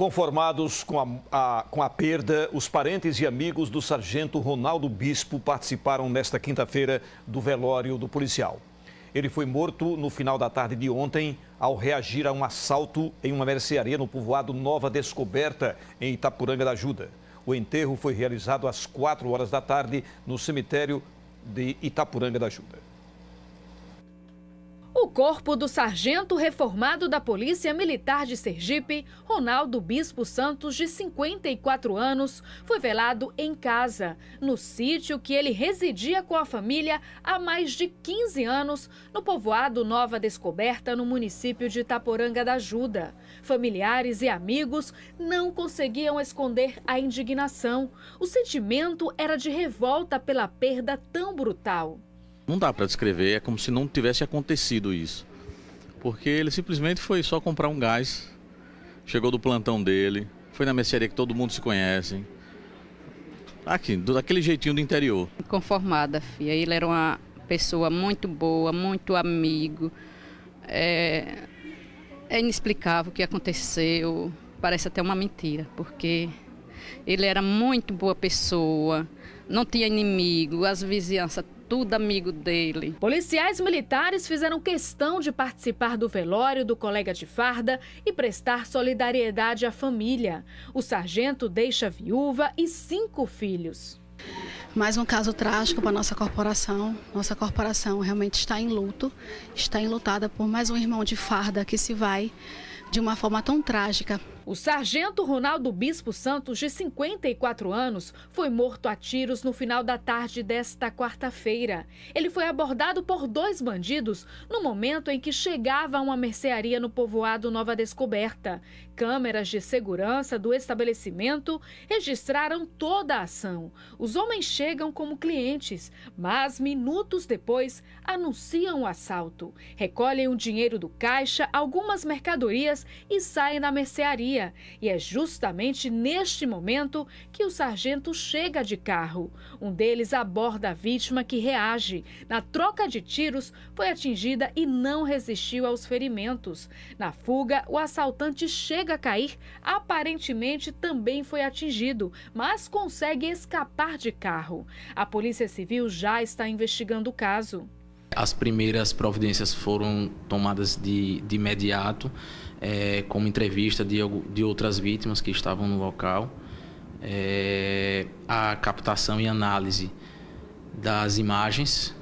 Conformados com a, a, com a perda, os parentes e amigos do sargento Ronaldo Bispo participaram nesta quinta-feira do velório do policial. Ele foi morto no final da tarde de ontem ao reagir a um assalto em uma mercearia no povoado Nova Descoberta, em Itapuranga da Ajuda. O enterro foi realizado às 4 horas da tarde no cemitério de Itapuranga da Ajuda. O corpo do sargento reformado da Polícia Militar de Sergipe, Ronaldo Bispo Santos, de 54 anos, foi velado em casa, no sítio que ele residia com a família há mais de 15 anos, no povoado Nova Descoberta, no município de Itaporanga da Ajuda. Familiares e amigos não conseguiam esconder a indignação. O sentimento era de revolta pela perda tão brutal. Não dá para descrever, é como se não tivesse acontecido isso. Porque ele simplesmente foi só comprar um gás, chegou do plantão dele, foi na mercearia que todo mundo se conhece. Aqui, do, daquele jeitinho do interior. Conformada, filha. Ele era uma pessoa muito boa, muito amigo. É, é inexplicável o que aconteceu. Parece até uma mentira, porque ele era muito boa pessoa, não tinha inimigo, as vizinhanças tudo amigo dele. Policiais militares fizeram questão de participar do velório do colega de farda e prestar solidariedade à família. O sargento deixa viúva e cinco filhos. Mais um caso trágico para nossa corporação. Nossa corporação realmente está em luto, está enlutada por mais um irmão de farda que se vai de uma forma tão trágica. O sargento Ronaldo Bispo Santos, de 54 anos, foi morto a tiros no final da tarde desta quarta-feira. Ele foi abordado por dois bandidos no momento em que chegava a uma mercearia no povoado Nova Descoberta. Câmeras de segurança do estabelecimento registraram toda a ação. Os homens chegam como clientes, mas minutos depois anunciam o assalto. Recolhem o dinheiro do caixa, algumas mercadorias e saem na mercearia. E é justamente neste momento que o sargento chega de carro. Um deles aborda a vítima que reage. Na troca de tiros, foi atingida e não resistiu aos ferimentos. Na fuga, o assaltante chega a cair, aparentemente também foi atingido, mas consegue escapar de carro. A Polícia Civil já está investigando o caso. As primeiras providências foram tomadas de, de imediato, é, como entrevista de, de outras vítimas que estavam no local, é, a captação e análise das imagens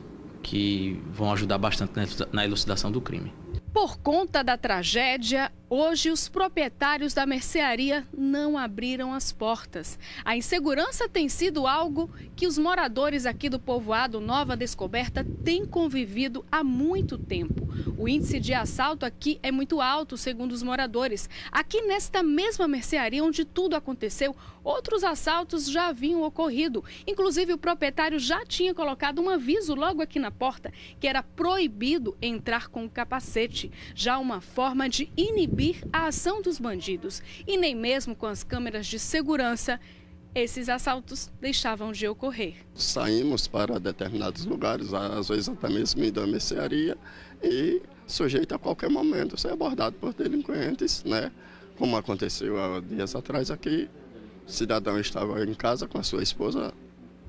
que vão ajudar bastante na elucidação do crime. Por conta da tragédia, Hoje, os proprietários da mercearia não abriram as portas. A insegurança tem sido algo que os moradores aqui do povoado Nova Descoberta têm convivido há muito tempo. O índice de assalto aqui é muito alto, segundo os moradores. Aqui nesta mesma mercearia onde tudo aconteceu, outros assaltos já haviam ocorrido. Inclusive, o proprietário já tinha colocado um aviso logo aqui na porta que era proibido entrar com o capacete já uma forma de inibir coibir a ação dos bandidos e nem mesmo com as câmeras de segurança esses assaltos deixavam de ocorrer. Saímos para determinados lugares, às vezes até mesmo em mercearia, e sujeito a qualquer momento ser abordado por delinquentes, né? Como aconteceu há dias atrás aqui, o cidadão estava em casa com a sua esposa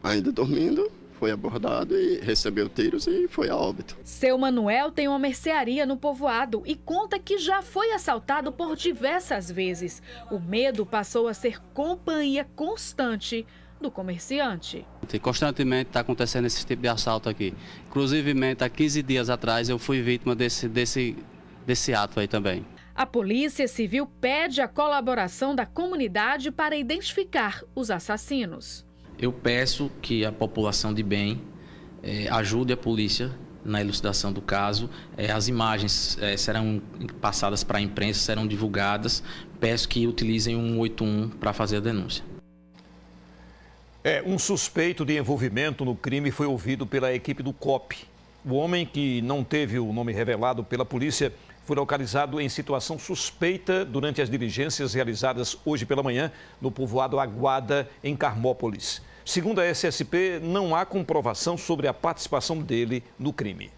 ainda dormindo foi abordado e recebeu tiros e foi a óbito. Seu Manuel tem uma mercearia no povoado e conta que já foi assaltado por diversas vezes. O medo passou a ser companhia constante do comerciante. Constantemente está acontecendo esse tipo de assalto aqui. Inclusive, há 15 dias atrás eu fui vítima desse, desse, desse ato aí também. A Polícia Civil pede a colaboração da comunidade para identificar os assassinos eu peço que a população de bem é, ajude a polícia na elucidação do caso. É, as imagens é, serão passadas para a imprensa, serão divulgadas. Peço que utilizem o 181 para fazer a denúncia. É, um suspeito de envolvimento no crime foi ouvido pela equipe do COP. O homem que não teve o nome revelado pela polícia foi localizado em situação suspeita durante as diligências realizadas hoje pela manhã no povoado Aguada, em Carmópolis. Segundo a SSP, não há comprovação sobre a participação dele no crime.